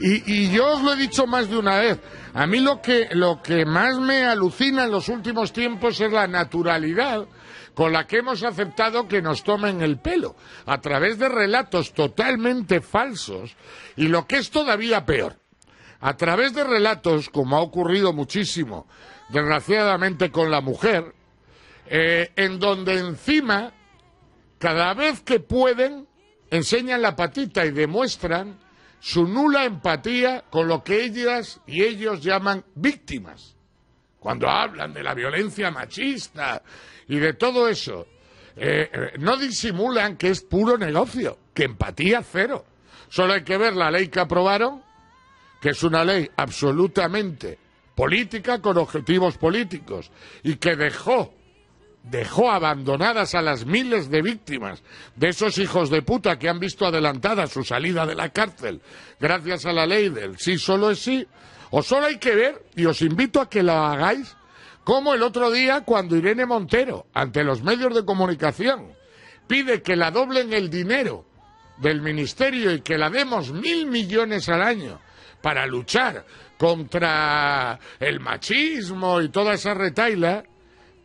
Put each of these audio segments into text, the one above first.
Y, yo os lo he dicho más de una vez. A mí lo que, más me alucina en los últimos tiempos es la naturalidad con la que hemos aceptado que nos tomen el pelo, a través de relatos totalmente falsos y lo que es todavía peor, a través de relatos, como ha ocurrido muchísimo, desgraciadamente con la mujer, eh, en donde encima, cada vez que pueden, enseñan la patita y demuestran su nula empatía con lo que ellas y ellos llaman víctimas. Cuando hablan de la violencia machista y de todo eso, eh, eh, no disimulan que es puro negocio, que empatía cero. Solo hay que ver la ley que aprobaron, que es una ley absolutamente política con objetivos políticos y que dejó dejó abandonadas a las miles de víctimas de esos hijos de puta que han visto adelantada su salida de la cárcel gracias a la ley del sí solo es sí, o solo hay que ver, y os invito a que lo hagáis, como el otro día cuando Irene Montero, ante los medios de comunicación, pide que la doblen el dinero del Ministerio y que la demos mil millones al año para luchar contra el machismo y toda esa retaila,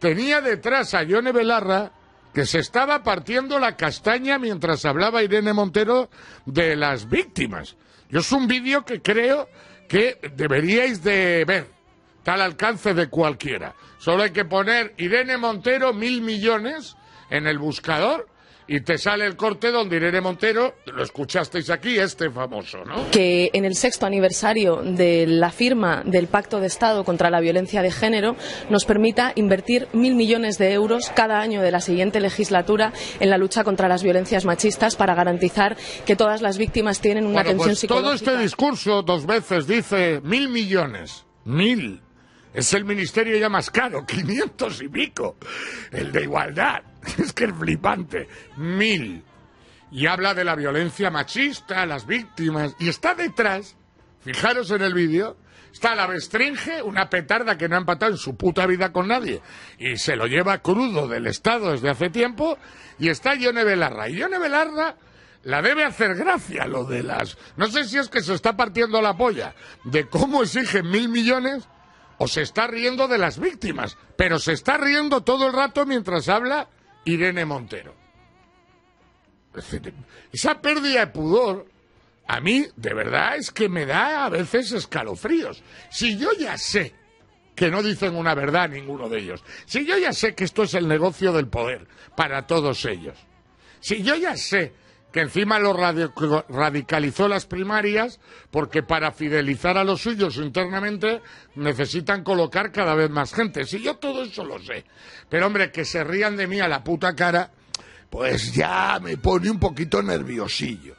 tenía detrás a Yone Belarra, que se estaba partiendo la castaña mientras hablaba Irene Montero de las víctimas. Yo es un vídeo que creo que deberíais de ver, tal alcance de cualquiera. Solo hay que poner Irene Montero mil millones en el buscador y te sale el corte donde Irene Montero, lo escuchasteis aquí, este famoso, ¿no? Que en el sexto aniversario de la firma del Pacto de Estado contra la Violencia de Género nos permita invertir mil millones de euros cada año de la siguiente legislatura en la lucha contra las violencias machistas para garantizar que todas las víctimas tienen una pues atención pues Todo este discurso dos veces dice mil millones, mil es el ministerio ya más caro, 500 y pico. El de igualdad, es que es flipante, mil. Y habla de la violencia machista, las víctimas. Y está detrás, fijaros en el vídeo, está la bestringe, una petarda que no ha empatado en su puta vida con nadie. Y se lo lleva crudo del Estado desde hace tiempo. Y está Yone Belarra. Y Yone Belarra la debe hacer gracia lo de las. No sé si es que se está partiendo la polla de cómo exigen mil millones o se está riendo de las víctimas, pero se está riendo todo el rato mientras habla Irene Montero. Esa pérdida de pudor, a mí, de verdad, es que me da a veces escalofríos. Si yo ya sé que no dicen una verdad ninguno de ellos, si yo ya sé que esto es el negocio del poder para todos ellos, si yo ya sé que encima lo radicalizó las primarias, porque para fidelizar a los suyos internamente necesitan colocar cada vez más gente. Si yo todo eso lo sé, pero hombre, que se rían de mí a la puta cara, pues ya me pone un poquito nerviosillo.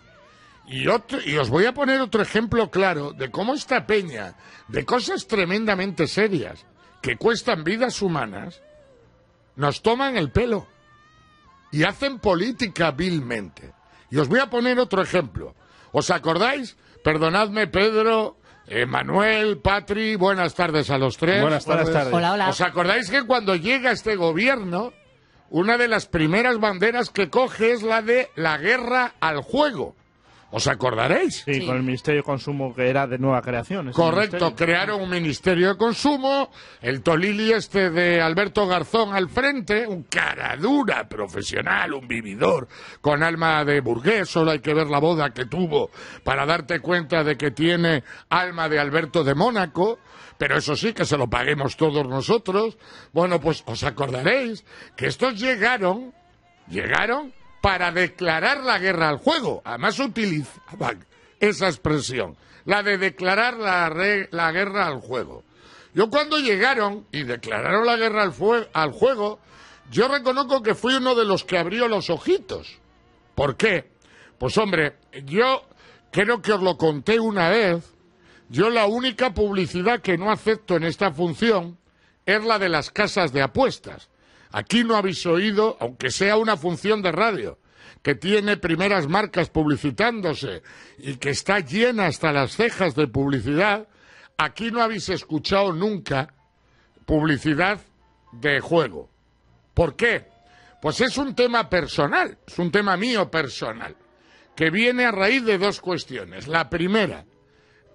Y, y os voy a poner otro ejemplo claro de cómo esta peña, de cosas tremendamente serias, que cuestan vidas humanas, nos toman el pelo y hacen política vilmente. Y os voy a poner otro ejemplo. ¿Os acordáis? Perdonadme, Pedro, Emanuel, Manuel, Patri, buenas tardes a los tres. ¿Os acordáis que cuando llega este gobierno, una de las primeras banderas que coge es la de la guerra al juego? ¿Os acordaréis? Sí, con el Ministerio de Consumo que era de nueva creación. Correcto, crearon un Ministerio de Consumo, el Tolili este de Alberto Garzón al frente, un caradura profesional, un vividor, con alma de burgués, solo hay que ver la boda que tuvo para darte cuenta de que tiene alma de Alberto de Mónaco, pero eso sí, que se lo paguemos todos nosotros. Bueno, pues os acordaréis que estos llegaron, llegaron para declarar la guerra al juego. Además utilizaban esa expresión, la de declarar la, guerra al juego. Yo cuando llegaron y declararon la guerra al juego, yo reconozco que fui uno de los que abrió los ojitos. ¿Por qué? Pues hombre, yo creo que os lo conté una vez, yo la única publicidad que no acepto en esta función es la de las casas de apuestas. Aquí no habéis oído, aunque sea una función de radio, que tiene primeras marcas publicitándose y que está llena hasta las cejas de publicidad, aquí no habéis escuchado nunca publicidad de juego. ¿Por qué? Pues es un tema personal, es un tema mío personal, que viene a raíz de dos cuestiones. La primera,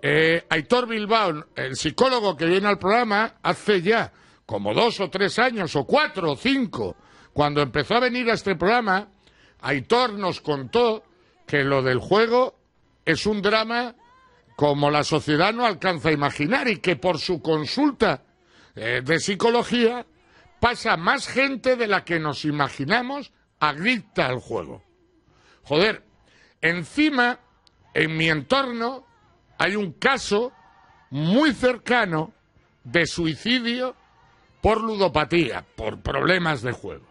eh, Aitor Bilbao, el psicólogo que viene al programa, hace ya como dos o tres años, o cuatro o cinco, cuando empezó a venir a este programa, Aitor nos contó que lo del juego es un drama como la sociedad no alcanza a imaginar y que por su consulta eh, de psicología pasa más gente de la que nos imaginamos adicta al juego. Joder, encima, en mi entorno hay un caso muy cercano de suicidio por ludopatía, por problemas de juego.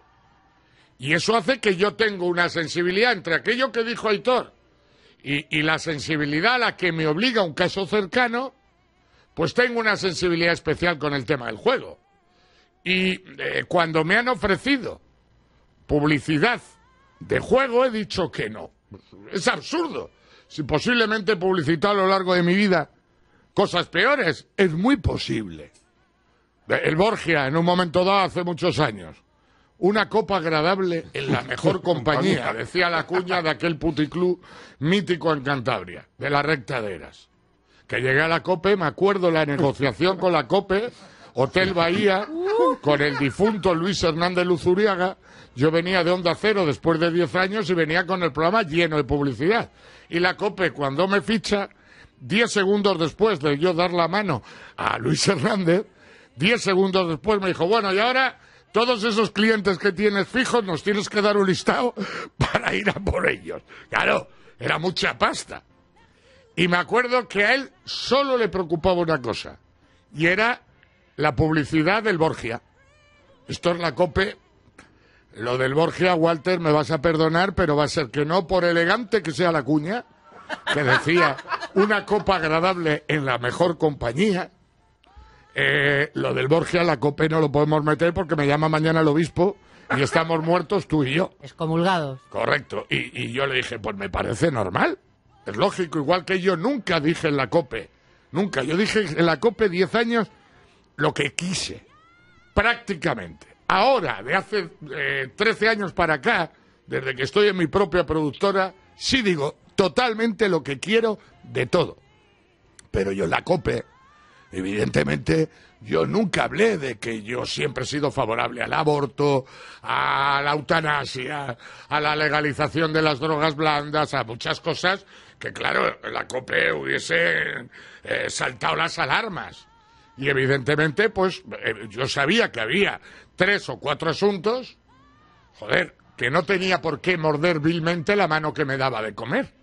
Y eso hace que yo tengo una sensibilidad entre aquello que dijo Aitor y, la sensibilidad a la que me obliga un caso cercano, pues tengo una sensibilidad especial con el tema del juego. Y eh, cuando me han ofrecido publicidad de juego he dicho que no. Es absurdo. Si posiblemente he publicitado a lo largo de mi vida cosas peores, es muy posible. El Borgia, en un momento dado, hace muchos años. Una copa agradable en la mejor compañía, decía la cuña de aquel puticlub mítico en Cantabria, de las Rectaderas. Que llegué a la COPE, me acuerdo la negociación con la COPE, Hotel Bahía, con el difunto Luis Hernández Luzuriaga. Yo venía de Onda Cero después de 10 años y venía con el programa lleno de publicidad. Y la COPE, cuando me ficha, 10 segundos después de yo dar la mano a Luis Hernández, Diez segundos después me dijo, bueno, y ahora todos esos clientes que tienes fijos nos tienes que dar un listado para ir a por ellos. Claro, era mucha pasta. Y me acuerdo que a él solo le preocupaba una cosa, y era la publicidad del Borgia. Esto es la COPE. Lo del Borgia, Walter, me vas a perdonar, pero va a ser que no, por elegante que sea la cuña, que decía una copa agradable en la mejor compañía eh, lo del Borgia, la COPE no lo podemos meter porque me llama mañana el obispo y estamos muertos tú y yo. Excomulgados. Correcto. Y, yo le dije, pues me parece normal. Es lógico, igual que yo nunca dije en la COPE, nunca. Yo dije en la COPE 10 años lo que quise, prácticamente. Ahora, de hace 13 eh, años para acá, desde que estoy en mi propia productora, sí digo totalmente lo que quiero de todo. Pero yo en la COPE Evidentemente, yo nunca hablé de que yo siempre he sido favorable al aborto, a la eutanasia, a la legalización de las drogas blandas, a muchas cosas que, claro, la COPE hubiese eh, saltado las alarmas. Y evidentemente, pues eh, yo sabía que había tres o cuatro asuntos, joder, que no tenía por qué morder vilmente la mano que me daba de comer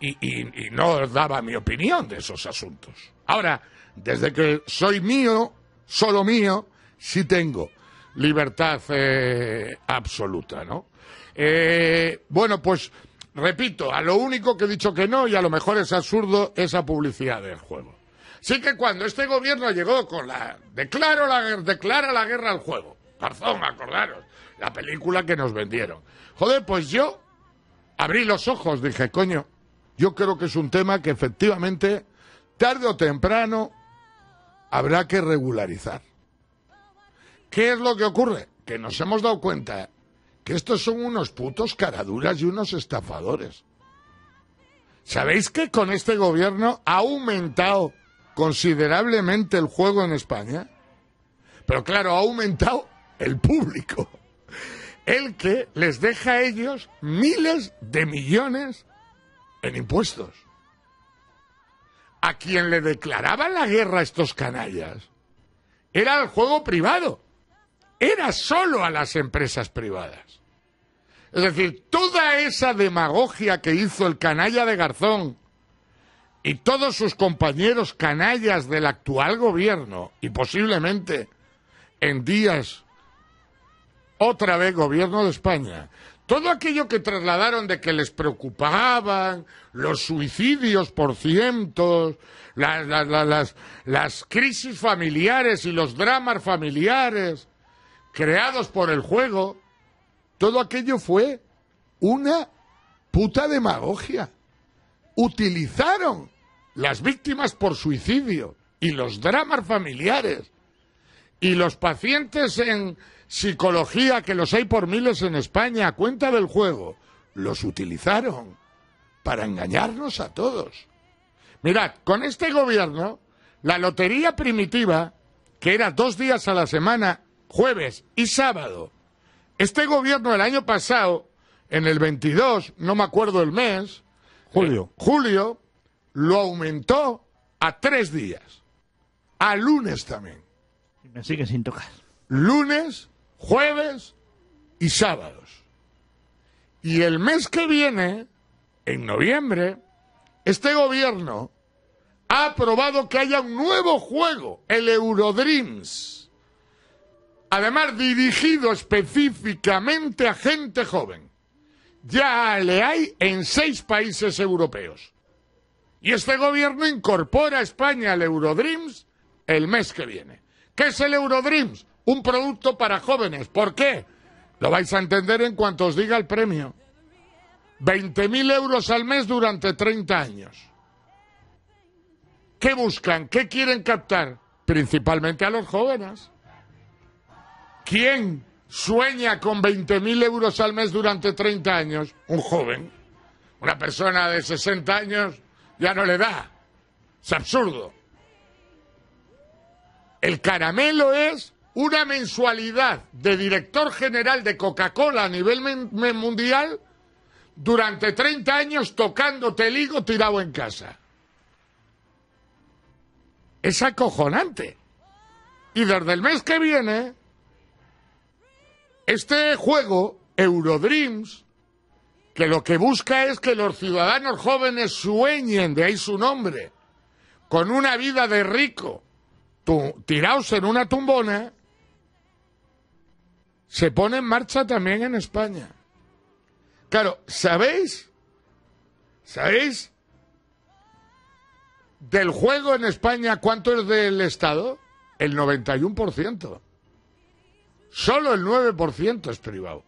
y, no daba mi opinión de esos asuntos. Ahora, desde que soy mío, solo mío, sí tengo libertad eh, absoluta, ¿no? Eh, bueno, pues repito, a lo único que he dicho que no, y a lo mejor es absurdo, esa publicidad del juego. Sí que cuando este gobierno llegó con la... Declaro la declara la guerra al juego. Garzón, acordaros. La película que nos vendieron. Joder, pues yo abrí los ojos, dije, coño, yo creo que es un tema que efectivamente, tarde o temprano, habrá que regularizar. ¿Qué es lo que ocurre? Que nos hemos dado cuenta que estos son unos putos caraduras y unos estafadores. ¿Sabéis que con este gobierno ha aumentado considerablemente el juego en España? Pero claro, ha aumentado el público. El que les deja a ellos miles de millones en impuestos. A quien le declaraban la guerra a estos canallas era el juego privado, era solo a las empresas privadas. Es decir, toda esa demagogia que hizo el canalla de Garzón y todos sus compañeros canallas del actual gobierno y posiblemente en días otra vez gobierno de España, todo aquello que trasladaron de que les preocupaban, los suicidios por cientos, las, crisis familiares y los dramas familiares creados por el juego, todo aquello fue una puta demagogia. Utilizaron las víctimas por suicidio y los dramas familiares y los pacientes en, psicología, que los hay por miles en España, a cuenta del juego, los utilizaron para engañarnos a todos. Mirad, con este gobierno, la lotería primitiva, que era dos días a la semana, jueves y sábado, este gobierno el año pasado, en el 22, no me acuerdo el mes, julio, eh, julio lo aumentó a tres días, a lunes también. Me sigue sin tocar. Lunes jueves y sábados. Y el mes que viene, en noviembre, este gobierno ha aprobado que haya un nuevo juego, el Eurodreams, además dirigido específicamente a gente joven. Ya le hay en seis países europeos. Y este gobierno incorpora a España al Eurodreams el mes que viene. ¿Qué es el Eurodreams? un producto para jóvenes. ¿Por qué? Lo vais a entender en cuanto os diga el premio. 20.000 euros al mes durante 30 años. ¿Qué buscan? ¿Qué quieren captar? Principalmente a los jóvenes. ¿Quién sueña con 20.000 euros al mes durante 30 años? Un joven. Una persona de 60 años ya no le da. Es absurdo. El caramelo es una mensualidad de director general de Coca-Cola a nivel mundial durante 30 años tocando el higo tirado en casa. Es acojonante. Y desde el mes que viene, este juego, Eurodreams, que lo que busca es que los ciudadanos jóvenes sueñen, de ahí su nombre, con una vida de rico, tiraos tirados en una tumbona, se pone en marcha también en España. Claro, ¿sabéis? ¿Sabéis? Del juego en España, ¿cuánto es del Estado? El 91%. Solo el 9% es privado.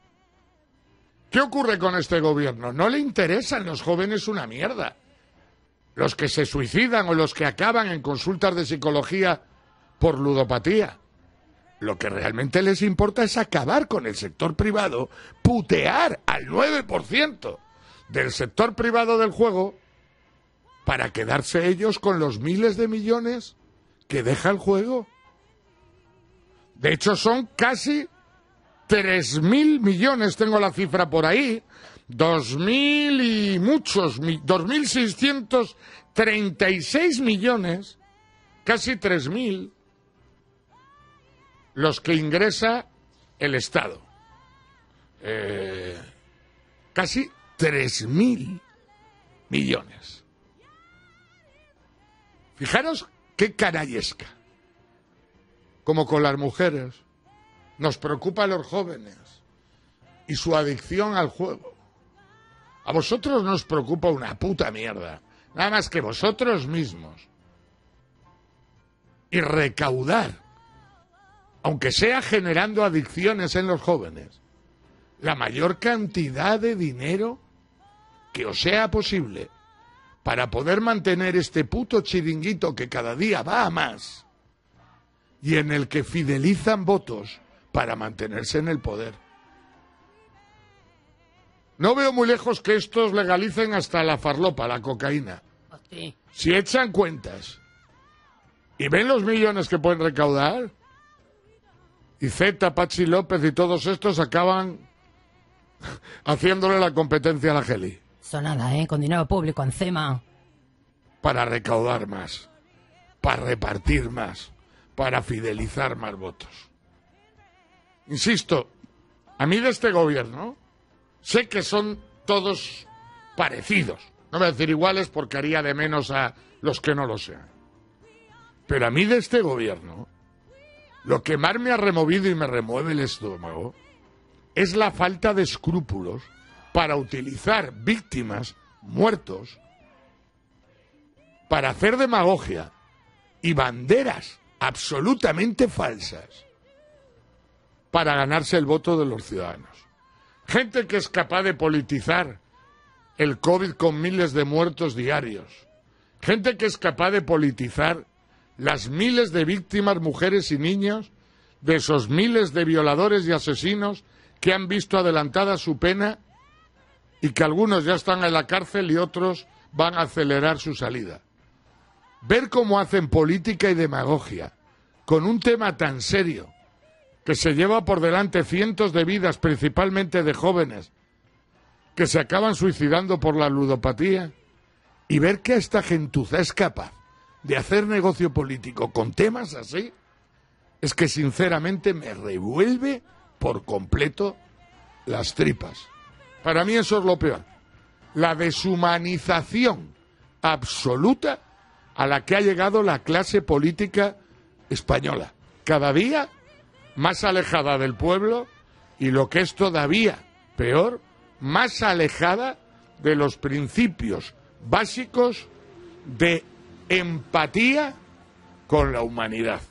¿Qué ocurre con este gobierno? No le interesan los jóvenes una mierda. Los que se suicidan o los que acaban en consultas de psicología por ludopatía. Lo que realmente les importa es acabar con el sector privado, putear al 9% del sector privado del juego para quedarse ellos con los miles de millones que deja el juego. De hecho, son casi 3.000 millones, tengo la cifra por ahí, 2.000 y muchos, 2.636 millones, casi 3.000 los que ingresa el Estado. Eh, casi casi mil millones. Fijaros qué carayesca Como con las mujeres, nos preocupa a los jóvenes y su adicción al juego. A vosotros nos preocupa una puta mierda, nada más que vosotros mismos. Y recaudar aunque sea generando adicciones en los jóvenes, la mayor cantidad de dinero que os sea posible para poder mantener este puto chiringuito que cada día va a más y en el que fidelizan votos para mantenerse en el poder. No veo muy lejos que estos legalicen hasta la farlopa, la cocaína. Si echan cuentas y ven los millones que pueden recaudar, y Z, Pachi López y todos estos acaban haciéndole la competencia a la Geli. nada, ¿eh? Con dinero público, encima. Para recaudar más, para repartir más, para fidelizar más votos. Insisto, a mí de este gobierno sé que son todos parecidos. No voy a decir iguales porque haría de menos a los que no lo sean. Pero a mí de este gobierno lo que más me ha removido y me remueve el estómago es la falta de escrúpulos para utilizar víctimas, muertos, para hacer demagogia y banderas absolutamente falsas para ganarse el voto de los ciudadanos. Gente que es capaz de politizar el COVID con miles de muertos diarios. Gente que es capaz de politizar las miles de víctimas, mujeres y niños, de esos miles de violadores y asesinos que han visto adelantada su pena y que algunos ya están en la cárcel y otros van a acelerar su salida. Ver cómo hacen política y demagogia con un tema tan serio que se lleva por delante cientos de vidas, principalmente de jóvenes, que se acaban suicidando por la ludopatía, y ver que esta gentuza es capaz de hacer negocio político con temas así, es que sinceramente me revuelve por completo las tripas. Para mí eso es lo peor. La deshumanización absoluta a la que ha llegado la clase política española. Cada día más alejada del pueblo y lo que es todavía peor, más alejada de los principios básicos de empatía con la humanidad.